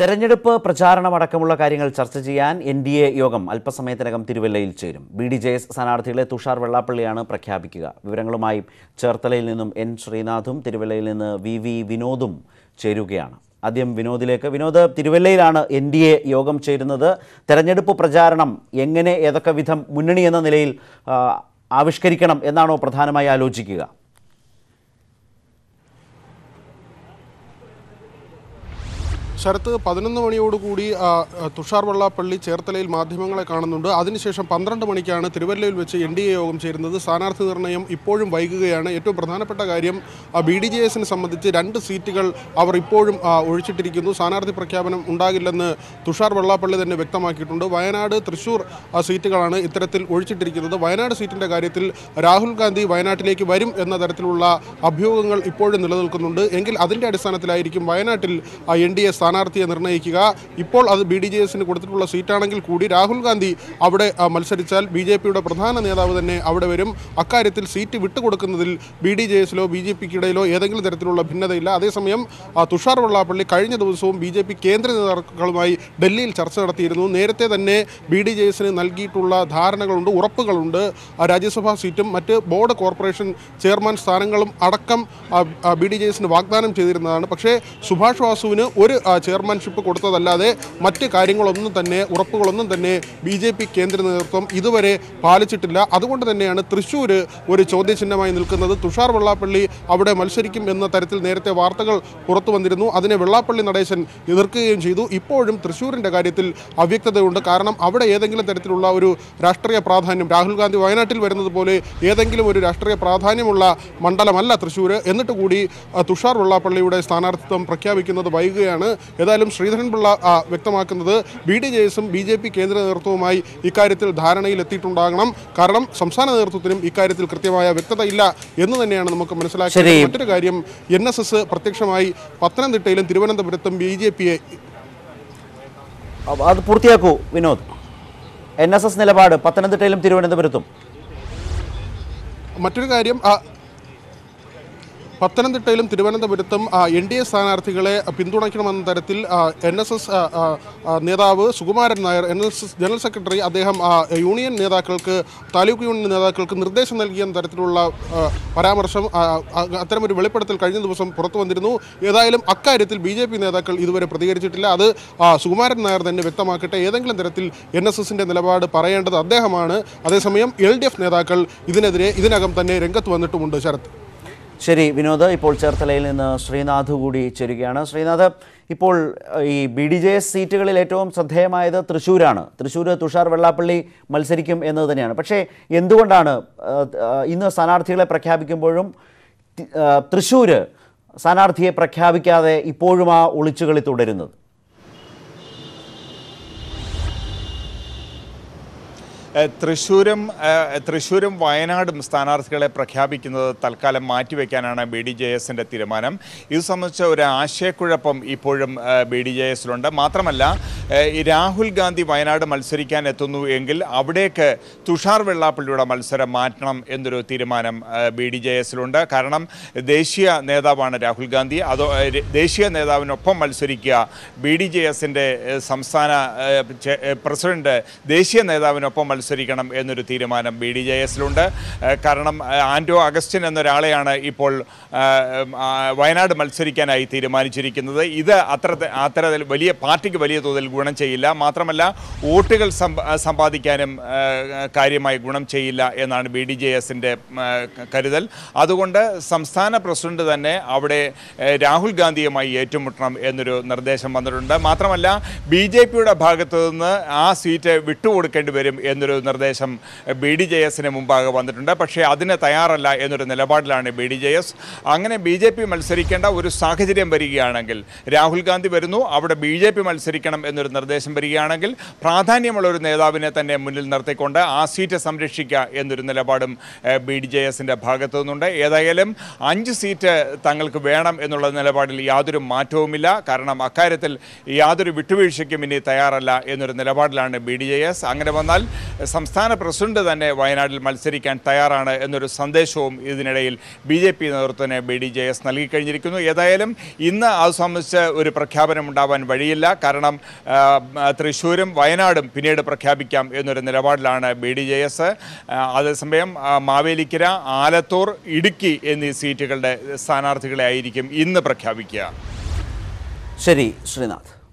തെരഞ്ഞെടുപ്പ് പ്രചാരണമടക്കമുള്ള കാര്യങ്ങൾ ചർച്ച ചെയ്യാൻ എൻ ഡി എ യോഗം അല്പസമയത്തിനകം തിരുവല്ലയിൽ ചേരും ബി ഡി ജെ എസ് സ്ഥാനാർത്ഥികളെ തുഷാർ വെള്ളാപ്പള്ളിയാണ് പ്രഖ്യാപിക്കുക വിവരങ്ങളുമായി ചേർത്തലയിൽ നിന്നും എൻ ശ്രീനാഥും തിരുവല്ലയിൽ നിന്ന് വി വി വിനോദും ചേരുകയാണ് ആദ്യം വിനോദിലേക്ക് വിനോദ് തിരുവല്ലയിലാണ് എൻ ഡി എ യോഗം ചേരുന്നത് തെരഞ്ഞെടുപ്പ് പ്രചാരണം എങ്ങനെ ഏതൊക്കെ വിധം മുന്നണി എന്ന നിലയിൽ ആവിഷ്കരിക്കണം എന്നാണോ പ്രധാനമായി ആലോചിക്കുക ശരത്ത് പതിനൊന്ന് മണിയോടുകൂടി തുഷാർ വെള്ളാപ്പള്ളി ചേർത്തലയിൽ മാധ്യമങ്ങളെ കാണുന്നുണ്ട് അതിനുശേഷം പന്ത്രണ്ട് മണിക്കാണ് തിരുവല്ലയിൽ വെച്ച് എൻ ഡി എ യോഗം ചേരുന്നത് സ്ഥാനാർത്ഥി നിർണ്ണയം ഇപ്പോഴും വൈകുകയാണ് ഏറ്റവും പ്രധാനപ്പെട്ട കാര്യം ബി ഡി ജെ എസിനെ സംബന്ധിച്ച് രണ്ട് സീറ്റുകൾ അവർ ഇപ്പോഴും ഒഴിച്ചിട്ടിരിക്കുന്നു സ്ഥാനാർത്ഥി പ്രഖ്യാപനം ഉണ്ടാകില്ലെന്ന് തുഷാർ വെള്ളാപ്പള്ളി തന്നെ വ്യക്തമാക്കിയിട്ടുണ്ട് വയനാട് തൃശൂർ സീറ്റുകളാണ് ഇത്തരത്തിൽ ഒഴിച്ചിട്ടിരിക്കുന്നത് വയനാട് സീറ്റിൻ്റെ കാര്യത്തിൽ രാഹുൽ ഗാന്ധി വയനാട്ടിലേക്ക് വരും എന്ന തരത്തിലുള്ള അഭ്യൂഹങ്ങൾ ഇപ്പോഴും നിലനിൽക്കുന്നുണ്ട് എങ്കിൽ അതിൻ്റെ അടിസ്ഥാനത്തിലായിരിക്കും വയനാട്ടിൽ എൻ ഡി എ സ്ഥാനം സ്ഥാനാർത്ഥിയെ നിർണ്ണയിക്കുക ഇപ്പോൾ അത് ബി ഡി ജെ എസിന് കൊടുത്തിട്ടുള്ള സീറ്റാണെങ്കിൽ കൂടി രാഹുൽ ഗാന്ധി അവിടെ മത്സരിച്ചാൽ ബി ജെ പിയുടെ പ്രധാന നേതാവ് തന്നെ അവിടെ വരും അക്കാര്യത്തിൽ സീറ്റ് വിട്ടുകൊടുക്കുന്നതിൽ ബി ഡി ജെ എസിലോ ബി ജെ പിക്കിടയിലോ ഏതെങ്കിലും തരത്തിലുള്ള ഭിന്നതയില്ല അതേസമയം തുഷാർ വെള്ളാപ്പള്ളി കഴിഞ്ഞ ദിവസവും ബി ജെ പി കേന്ദ്ര നേതാക്കളുമായി ഡൽഹിയിൽ ചർച്ച നടത്തിയിരുന്നു നേരത്തെ തന്നെ ബി ഡി ജെ എസിന് നൽകിയിട്ടുള്ള ധാരണകളുണ്ട് ഉറപ്പുകളുണ്ട് രാജ്യസഭാ സീറ്റും മറ്റ് ബോർഡ് കോർപ്പറേഷൻ ചെയർമാൻ സ്ഥാനങ്ങളും അടക്കം ബി ഡി ജെ എസിന് വാഗ്ദാനം ചെയ്തിരുന്നതാണ് പക്ഷേ സുഭാഷ് വാസുവിന് ഒരു ചെയർമാൻഷിപ്പ് കൊടുത്തതല്ലാതെ മറ്റ് കാര്യങ്ങളൊന്നും തന്നെ ഉറപ്പുകളൊന്നും തന്നെ ബി ജെ പി കേന്ദ്ര നേതൃത്വം ഇതുവരെ പാലിച്ചിട്ടില്ല അതുകൊണ്ട് തന്നെയാണ് തൃശ്ശൂർ ഒരു ചോദ്യചിഹ്നമായി നിൽക്കുന്നത് തുഷാർ വെള്ളാപ്പള്ളി അവിടെ മത്സരിക്കും എന്ന തരത്തിൽ നേരത്തെ വാർത്തകൾ പുറത്തു വന്നിരുന്നു അതിനെ വെള്ളാപ്പള്ളി നടേശൻ എതിർക്കുകയും ചെയ്തു ഇപ്പോഴും തൃശ്ശൂരിൻ്റെ കാര്യത്തിൽ അവ്യക്തതയുണ്ട് കാരണം അവിടെ ഏതെങ്കിലും തരത്തിലുള്ള ഒരു രാഷ്ട്രീയ പ്രാധാന്യം രാഹുൽ ഗാന്ധി വയനാട്ടിൽ വരുന്നത് പോലെ ഏതെങ്കിലും ഒരു രാഷ്ട്രീയ പ്രാധാന്യമുള്ള മണ്ഡലമല്ല തൃശ്ശൂർ എന്നിട്ട് കൂടി തുഷാർ വെള്ളാപ്പള്ളിയുടെ സ്ഥാനാർത്ഥിത്വം പ്രഖ്യാപിക്കുന്നത് വൈകുകയാണ് ഏതായാലും ശ്രീധരൻപിള്ള വ്യക്തമാക്കുന്നത് ബി ഡി ജെ എസും ബി ജെ പി കേന്ദ്ര നേതൃത്വവുമായി ഇക്കാര്യത്തിൽ ധാരണയിലെത്തിയിട്ടുണ്ടാകണം കാരണം സംസ്ഥാന നേതൃത്വത്തിനും ഇക്കാര്യത്തിൽ കൃത്യമായ വ്യക്തത ഇല്ല എന്ന് തന്നെയാണ് നമുക്ക് മനസ്സിലാക്കിയത് മറ്റൊരു കാര്യം എൻ എസ് എസ് പ്രത്യക്ഷമായി പത്തനംതിട്ടയിലും തിരുവനന്തപുരത്തും ബി ജെ പിയെ അത് പൂർത്തിയാക്കൂ വിനോദ് എൻ എസ് എസ് നിലപാട് പത്തനംതിട്ടയിലും തിരുവനന്തപുരത്തും മറ്റൊരു കാര്യം പത്തനംതിട്ടയിലും തിരുവനന്തപുരത്തും എൻ ഡി എ സ്ഥാനാർത്ഥികളെ പിന്തുണയ്ക്കണമെന്ന തരത്തിൽ എൻ എസ് എസ് നേതാവ് Sukumaran Nair N S S general secretary അദ്ദേഹം യൂണിയൻ നേതാക്കൾക്ക് താലൂക്ക് യൂണിയൻ നേതാക്കൾക്ക് നിർദ്ദേശം നൽകിയെന്ന തരത്തിലുള്ള പരാമർശം അത്തരമൊരു വെളിപ്പെടുത്തൽ കഴിഞ്ഞ ദിവസം പുറത്തു വന്നിരുന്നു ഏതായാലും അക്കാര്യത്തിൽ ബി ജെ പി നേതാക്കൾ ഇതുവരെ പ്രതികരിച്ചിട്ടില്ല അത് സുകുമാരൻ നായർ തന്നെ വ്യക്തമാക്കട്ടെ ഏതെങ്കിലും തരത്തിൽ എൻ എസ് എസിൻ്റെ നിലപാട് പറയേണ്ടത് അദ്ദേഹമാണ് അതേസമയം എൽ ഡി എഫ് നേതാക്കൾ ഇതിനെതിരെ ഇതിനകം തന്നെ രംഗത്ത് വന്നിട്ടുമുണ്ട് ശരത് ശരി വിനോദ് ഇപ്പോൾ ചേർത്തലയിൽ നിന്ന് ശ്രീനാഥ് കൂടി ചേരുകയാണ് ശ്രീനാഥ് ഇപ്പോൾ ഈ ബി ഡി ജെ എസ് സീറ്റുകളിൽ ഏറ്റവും ശ്രദ്ധേയമായത് തൃശ്ശൂരാണ് തൃശ്ശൂർ തുഷാർ വെള്ളാപ്പള്ളി മത്സരിക്കും എന്നത് തന്നെയാണ് പക്ഷേ എന്തുകൊണ്ടാണ് ഇന്ന് സ്ഥാനാർത്ഥികളെ പ്രഖ്യാപിക്കുമ്പോഴും തൃശ്ശൂർ സ്ഥാനാർത്ഥിയെ പ്രഖ്യാപിക്കാതെ ഇപ്പോഴും ആ ഒളിച്ചുകളി തുടരുന്നത് തൃശ്ശൂരും തൃശ്ശൂരും വയനാടും സ്ഥാനാർത്ഥികളെ പ്രഖ്യാപിക്കുന്നത് തൽക്കാലം മാറ്റിവെക്കാനാണ് ബി ഡി ജെ എസിൻ്റെ തീരുമാനം ഇത് സംബന്ധിച്ച ഒരു ആശയക്കുഴപ്പം ഇപ്പോഴും ബി ഡി ജെ എസിലുണ്ട് മാത്രമല്ല രാഹുൽ ഗാന്ധി വയനാട് മത്സരിക്കാൻ എത്തുന്നു എങ്കിൽ അവിടേക്ക് തുഷാർ വെള്ളാപ്പള്ളിയുടെ മത്സരം മാറ്റണം എന്നൊരു തീരുമാനം ബി ഡി ജെ എസിലുണ്ട് കാരണം ദേശീയ നേതാവാണ് രാഹുൽ ഗാന്ധി അതോ ദേശീയ നേതാവിനൊപ്പം മത്സരിക്കുക ബി ഡി ജെ എസിൻ്റെ സംസ്ഥാന പ്രസിഡന്റ് ദേശീയ നേതാവിനൊപ്പം മത്സരിക്കുക മത്സരിക്കണം എന്നൊരു തീരുമാനം ബി ഡി ജെ എസിലുണ്ട് കാരണം ആൻഡോ അഗസ്റ്റിൻ എന്നൊരാളെയാണ് ഇപ്പോൾ വയനാട് മത്സരിക്കാനായി തീരുമാനിച്ചിരിക്കുന്നത് ഇത് അത്ര അത്തരത്തിൽ വലിയ പാർട്ടിക്ക് വലിയ തോതിൽ ഗുണം ചെയ്യില്ല മാത്രമല്ല വോട്ടുകൾ സമ്പാദിക്കാനും കാര്യമായി ഗുണം ചെയ്യില്ല എന്നാണ് ബി ഡി ജെ എസിൻ്റെ കരുതൽ അതുകൊണ്ട് സംസ്ഥാന പ്രസിഡന്റ് തന്നെ അവിടെ രാഹുൽ ഗാന്ധിയുമായി ഏറ്റുമുട്ടണം എന്നൊരു നിർദ്ദേശം വന്നിട്ടുണ്ട് മാത്രമല്ല ബി ജെ പിയുടെ ഭാഗത്തു നിന്ന് ആ സീറ്റ് വിട്ടുകൊടുക്കേണ്ടി വരും എന്നൊരു ഒരു നിർദ്ദേശം ബി ഡി ജെ എസിന് മുമ്പാകെ വന്നിട്ടുണ്ട് പക്ഷേ അതിന് തയ്യാറല്ല എന്നൊരു നിലപാടിലാണ് ബി ഡി ജെ എസ് അങ്ങനെ ബി ജെ പി മത്സരിക്കേണ്ട ഒരു സാഹചര്യം വരികയാണെങ്കിൽ രാഹുൽ ഗാന്ധി വരുന്നു അവിടെ ബി ജെ പി മത്സരിക്കണം എന്നൊരു നിർദ്ദേശം വരികയാണെങ്കിൽ പ്രാധാന്യമുള്ള ഒരു നേതാവിനെ തന്നെ മുന്നിൽ നിർത്തിക്കൊണ്ട് ആ സീറ്റ് സംരക്ഷിക്കുക എന്നൊരു നിലപാടും ബി ഡി ജെ എസിൻ്റെ ഭാഗത്തു നിന്നുണ്ട് ഏതായാലും അഞ്ച് സീറ്റ് തങ്ങൾക്ക് വേണം എന്നുള്ള നിലപാടിൽ യാതൊരു മാറ്റവുമില്ല കാരണം അക്കാര്യത്തിൽ യാതൊരു വിട്ടുവീഴ്ചയ്ക്കും ഇനി തയ്യാറല്ല എന്നൊരു നിലപാടിലാണ് ബി ഡി ജെ എസ് അങ്ങനെ വന്നാൽ സംസ്ഥാന പ്രസിഡന്റ് തന്നെ വയനാട്ടിൽ മത്സരിക്കാൻ തയ്യാറാണ് എന്നൊരു സന്ദേശവും ഇതിനിടയിൽ ബി ജെ പി നേതൃത്വത്തിന് ബി ഡി ജെ എസ് നൽകിക്കഴിഞ്ഞിരിക്കുന്നു ഏതായാലും ഇന്ന് അത് സംബന്ധിച്ച് ഒരു പ്രഖ്യാപനം ഉണ്ടാവാൻ വഴിയില്ല കാരണം തൃശ്ശൂരും വയനാടും പിന്നീട് പ്രഖ്യാപിക്കാം എന്നൊരു നിലപാടിലാണ് ബി ഡി ജെ എസ് അതേസമയം മാവേലിക്കര ആലത്തൂർ ഇടുക്കി എന്നീ സീറ്റുകളുടെ സ്ഥാനാർത്ഥികളെ ആയിരിക്കും ഇന്ന് പ്രഖ്യാപിക്കുക ശരി ശ്രീനാഥ്